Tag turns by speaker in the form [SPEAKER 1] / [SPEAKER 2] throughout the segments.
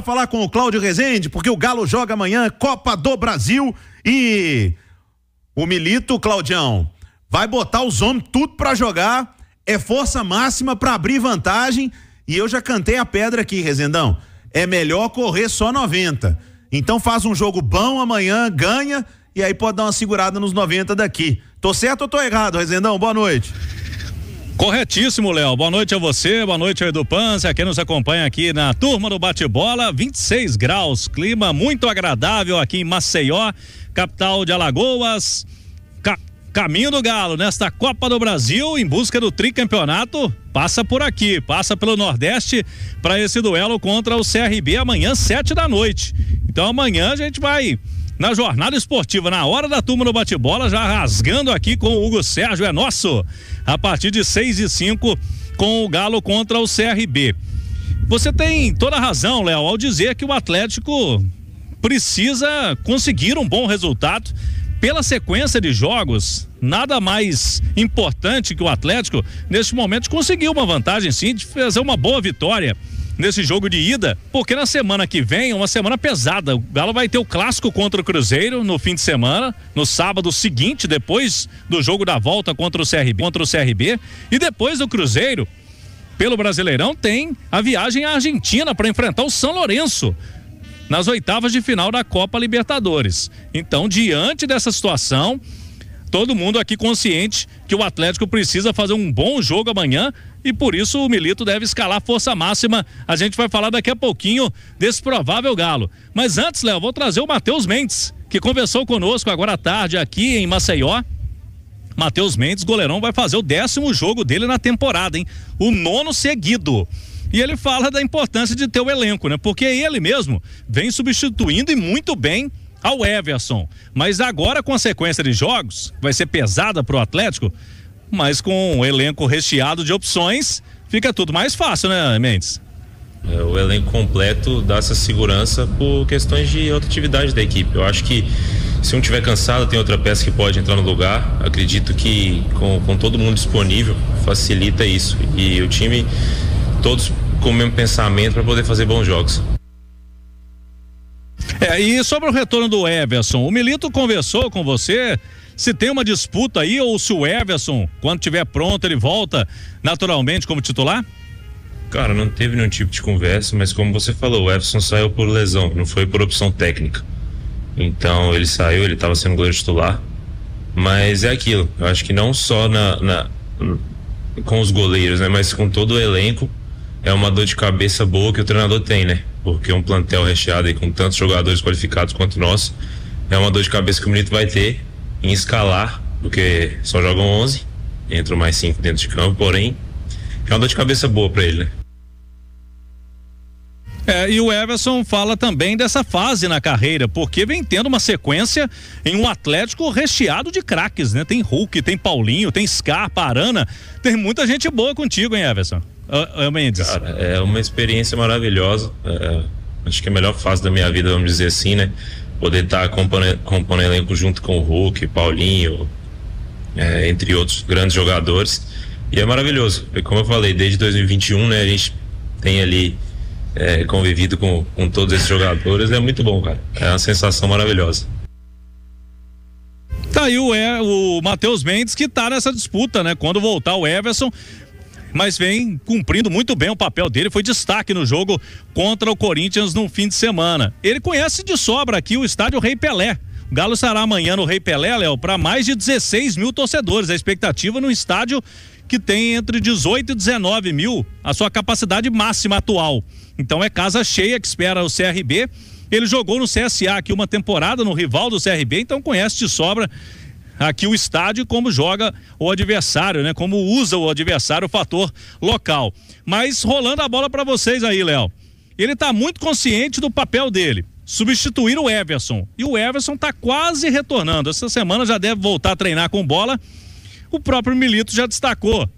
[SPEAKER 1] para falar com o Cláudio Rezende, porque o Galo joga amanhã Copa do Brasil e o Milito, Claudião, vai botar os homens tudo para jogar, é força máxima para abrir vantagem e eu já cantei a pedra aqui, Rezendão. É melhor correr só 90. Então faz um jogo bom amanhã, ganha e aí pode dar uma
[SPEAKER 2] segurada nos 90 daqui. Tô certo ou tô errado, Rezendão? Boa noite. Corretíssimo, Léo. Boa noite a você, boa noite ao Edu Panza, a quem nos acompanha aqui na turma do bate-bola. 26 graus, clima muito agradável aqui em Maceió, capital de Alagoas. Ca Caminho do Galo, nesta Copa do Brasil, em busca do tricampeonato, passa por aqui, passa pelo Nordeste para esse duelo contra o CRB amanhã, sete da noite. Então amanhã a gente vai na jornada esportiva, na hora da turma no bate-bola, já rasgando aqui com o Hugo Sérgio, é nosso, a partir de 6 e 5 com o Galo contra o CRB. Você tem toda a razão, Léo, ao dizer que o Atlético precisa conseguir um bom resultado pela sequência de jogos, nada mais importante que o Atlético, neste momento, conseguiu uma vantagem sim de fazer uma boa vitória nesse jogo de ida, porque na semana que vem é uma semana pesada. O Galo vai ter o clássico contra o Cruzeiro no fim de semana, no sábado seguinte, depois do jogo da volta contra o CRB, contra o CRB e depois do Cruzeiro pelo Brasileirão tem a viagem à Argentina para enfrentar o São Lourenço nas oitavas de final da Copa Libertadores. Então, diante dessa situação, todo mundo aqui consciente que o Atlético precisa fazer um bom jogo amanhã e por isso o Milito deve escalar força máxima. A gente vai falar daqui a pouquinho desse provável galo. Mas antes, Léo, vou trazer o Matheus Mendes, que conversou conosco agora à tarde aqui em Maceió. Matheus Mendes, goleirão, vai fazer o décimo jogo dele na temporada, hein? O nono seguido. E ele fala da importância de ter o elenco, né? Porque é ele mesmo vem substituindo e muito bem ao Everson. Mas agora com a sequência de jogos vai ser pesada para o Atlético, mas com um elenco recheado de opções fica tudo mais fácil, né, Mendes? É, o elenco completo dá
[SPEAKER 3] essa segurança por questões de atividade da equipe. Eu acho que se um tiver cansado, tem outra peça que pode entrar no lugar. Acredito que com, com todo mundo disponível facilita isso. E o time, todos com o mesmo pensamento para poder fazer bons jogos.
[SPEAKER 2] É, e sobre o retorno do Everson, o Milito conversou com você se tem uma disputa aí ou se o Everson, quando tiver pronto, ele volta naturalmente como titular?
[SPEAKER 3] Cara, não teve nenhum tipo de conversa, mas como você falou, o Everson saiu por lesão, não foi por opção técnica. Então ele saiu, ele estava sendo goleiro titular. Mas é aquilo, eu acho que não só na, na, com os goleiros, né, mas com todo o elenco, é uma dor de cabeça boa que o treinador tem, né? Porque um plantel recheado aí com tantos jogadores qualificados quanto nós, é uma dor de cabeça que o Milito vai ter em escalar, porque só jogam 11, entram mais cinco dentro de campo, porém, é uma dor de cabeça boa para ele, né?
[SPEAKER 2] É, e o Everson fala também dessa fase na carreira, porque vem tendo uma sequência em um Atlético recheado de craques, né? Tem Hulk, tem Paulinho, tem Scar, Parana, tem muita gente boa contigo, hein, Everson?
[SPEAKER 3] Ah, ah, Mendes. Cara, é uma experiência maravilhosa. É, acho que é a melhor fase da minha vida, vamos dizer assim, né? Poder estar tá compondo, compondo elenco junto com o Hulk, Paulinho, é, entre outros grandes jogadores. E é maravilhoso. Como eu falei, desde 2021, né? A gente tem ali é, convivido com, com todos esses jogadores. É muito bom, cara. É uma sensação maravilhosa.
[SPEAKER 2] Tá aí o, é, o Matheus Mendes que tá nessa disputa, né? Quando voltar o Everson, mas vem cumprindo muito bem o papel dele. Foi destaque no jogo contra o Corinthians no fim de semana. Ele conhece de sobra aqui o estádio Rei Pelé. O Galo estará amanhã no Rei Pelé, Léo, para mais de 16 mil torcedores. A expectativa no estádio que tem entre 18 e 19 mil, a sua capacidade máxima atual. Então é casa cheia que espera o CRB. Ele jogou no CSA aqui uma temporada no rival do CRB, então conhece de sobra aqui o estádio e como joga o adversário, né? Como usa o adversário o fator local. Mas rolando a bola para vocês aí, Léo. Ele tá muito consciente do papel dele. Substituir o Everson. E o Everson tá quase retornando. Essa semana já deve voltar a treinar com bola. O próprio Milito já destacou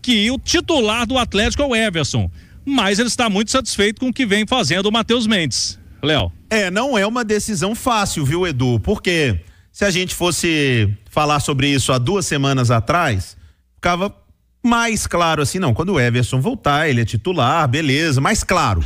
[SPEAKER 2] que o titular do Atlético é o Everson. Mas ele está muito satisfeito com o que vem fazendo o Matheus Mendes. Léo. É, não é uma decisão fácil, viu, Edu? Porque se a gente
[SPEAKER 1] fosse falar sobre isso há duas semanas atrás, ficava mais claro assim, não, quando o Everson voltar, ele é titular, beleza, mais claro.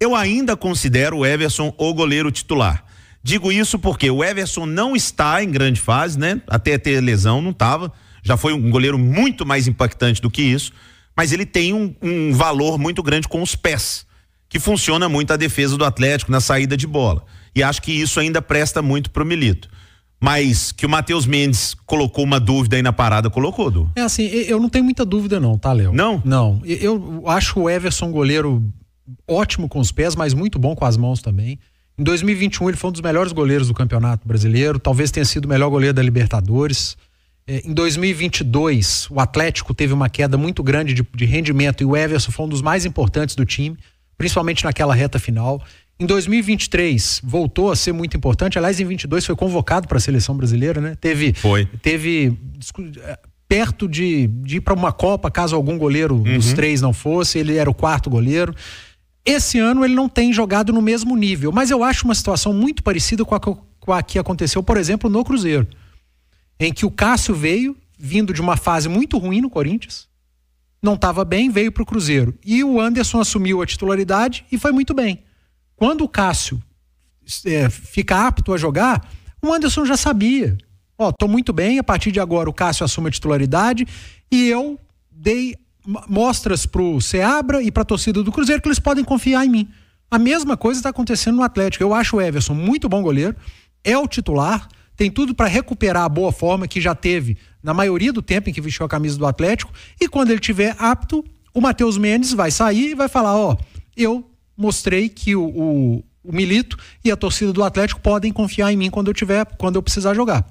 [SPEAKER 1] Eu ainda considero o Everson o goleiro titular. Digo isso porque o Everson não está em grande fase, né? Até ter lesão, não estava. Já foi um goleiro muito mais impactante do que isso. Mas ele tem um, um valor muito grande com os pés, que funciona muito a defesa do Atlético na saída de bola. E acho que isso ainda presta muito para o Milito. Mas que o Matheus Mendes colocou uma dúvida aí na parada, colocou, Du?
[SPEAKER 4] É assim, eu não tenho muita dúvida não, tá, Léo? Não? Não. Eu acho o Everson goleiro ótimo com os pés, mas muito bom com as mãos também. Em 2021 ele foi um dos melhores goleiros do Campeonato Brasileiro, talvez tenha sido o melhor goleiro da Libertadores. É, em 2022, o Atlético teve uma queda muito grande de, de rendimento e o Everson foi um dos mais importantes do time, principalmente naquela reta final. Em 2023 voltou a ser muito importante. Aliás, em 22 foi convocado para a seleção brasileira, né? Teve foi. teve eh, perto de, de ir para uma Copa, caso algum goleiro uhum. dos três não fosse, ele era o quarto goleiro. Esse ano ele não tem jogado no mesmo nível, mas eu acho uma situação muito parecida com a, com a que aconteceu, por exemplo, no Cruzeiro, em que o Cássio veio vindo de uma fase muito ruim no Corinthians, não estava bem, veio para o Cruzeiro. E o Anderson assumiu a titularidade e foi muito bem. Quando o Cássio é, fica apto a jogar, o Anderson já sabia. Ó, tô muito bem, a partir de agora o Cássio assume a titularidade e eu dei mostras pro Seabra e pra torcida do Cruzeiro que eles podem confiar em mim. A mesma coisa está acontecendo no Atlético. Eu acho o Everson muito bom goleiro, é o titular, tem tudo para recuperar a boa forma que já teve na maioria do tempo em que vestiu a camisa do Atlético. E quando ele tiver apto, o Matheus Mendes vai sair e vai falar: Ó, oh, eu mostrei que o, o, o Milito e a torcida do Atlético podem confiar em mim quando eu tiver, quando eu precisar jogar.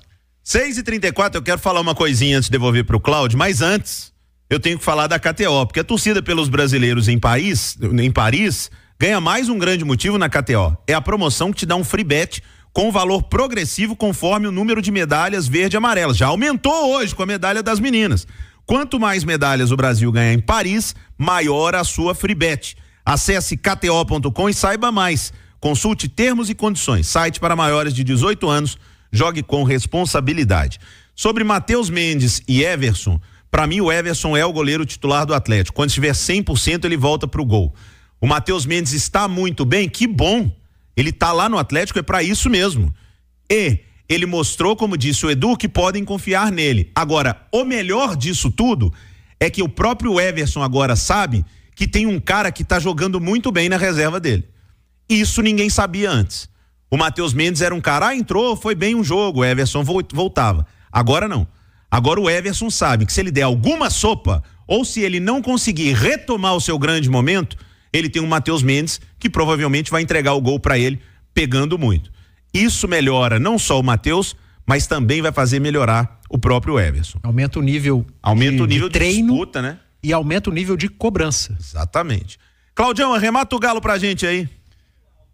[SPEAKER 1] 6h34, eu quero falar uma coisinha antes de devolver para o Cláudio, mas antes eu tenho que falar da KTO, porque a torcida pelos brasileiros em, país, em Paris ganha mais um grande motivo na KTO. É a promoção que te dá um free bet com valor progressivo conforme o número de medalhas verde e amarela. Já aumentou hoje com a medalha das meninas. Quanto mais medalhas o Brasil ganhar em Paris, maior a sua free bet. Acesse kto.com e saiba mais. Consulte termos e condições. Site para maiores de 18 anos. Jogue com responsabilidade. Sobre Matheus Mendes e Everson, para mim o Everson é o goleiro titular do Atlético. Quando estiver 100%, ele volta para o gol. O Matheus Mendes está muito bem, que bom. Ele está lá no Atlético é para isso mesmo. E ele mostrou, como disse o Edu, que podem confiar nele. Agora, o melhor disso tudo é que o próprio Everson agora sabe que tem um cara que está jogando muito bem na reserva dele. Isso ninguém sabia antes. O Matheus Mendes era um cara, ah, entrou, foi bem um jogo, o Everson voltava. Agora não. Agora o Everson sabe que se ele der alguma sopa ou se ele não conseguir retomar o seu grande momento, ele tem um Matheus Mendes que provavelmente vai entregar o gol para ele pegando muito. Isso melhora não só o Matheus, mas também vai fazer melhorar o próprio Everson.
[SPEAKER 4] Aumenta o nível.
[SPEAKER 1] Aumenta de, o nível de, treino, de disputa, né? e aumenta
[SPEAKER 2] o nível de cobrança.
[SPEAKER 1] Exatamente.
[SPEAKER 2] Claudião, arremata o galo pra gente aí.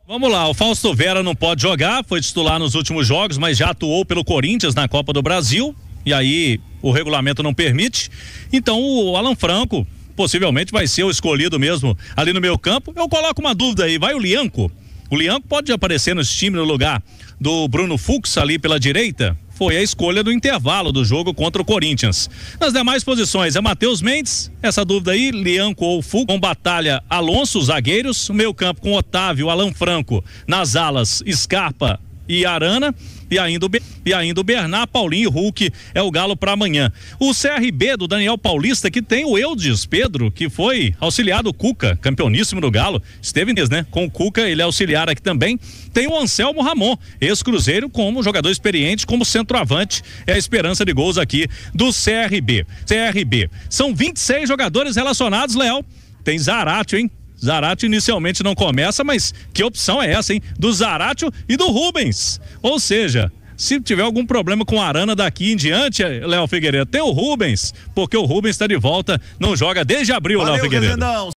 [SPEAKER 2] Vamos lá, o Fausto Vera não pode jogar, foi titular nos últimos jogos, mas já atuou pelo Corinthians na Copa do Brasil, e aí o regulamento não permite. Então o Alan Franco possivelmente vai ser o escolhido mesmo ali no meu campo. Eu coloco uma dúvida aí, vai o Lianco? O Lianco pode aparecer nesse time no lugar do Bruno Fux ali pela direita? foi a escolha do intervalo do jogo contra o Corinthians. Nas demais posições é Matheus Mendes, essa dúvida aí, Lianco ou com Batalha, Alonso, zagueiros, meio campo com Otávio, Alan Franco, nas alas, Scarpa e Arana e ainda o, e ainda o Bernard, Paulinho e Hulk é o Galo para amanhã. O CRB do Daniel Paulista, que tem o Eudes Pedro, que foi auxiliado do Cuca, campeoníssimo do Galo, esteve né? Com o Cuca, ele é auxiliar aqui também. Tem o Anselmo Ramon, ex-cruzeiro, como jogador experiente, como centroavante, é a esperança de gols aqui do CRB. CRB. São 26 jogadores relacionados, Léo. Tem Zarate hein? Zarate inicialmente não começa, mas que opção é essa, hein? Do Zaratio e do Rubens. Ou seja, se tiver algum problema com Arana daqui em diante, Léo Figueiredo, tem o Rubens, porque o Rubens está de volta, não joga desde abril, Léo Figueiredo.
[SPEAKER 1] Rezendão.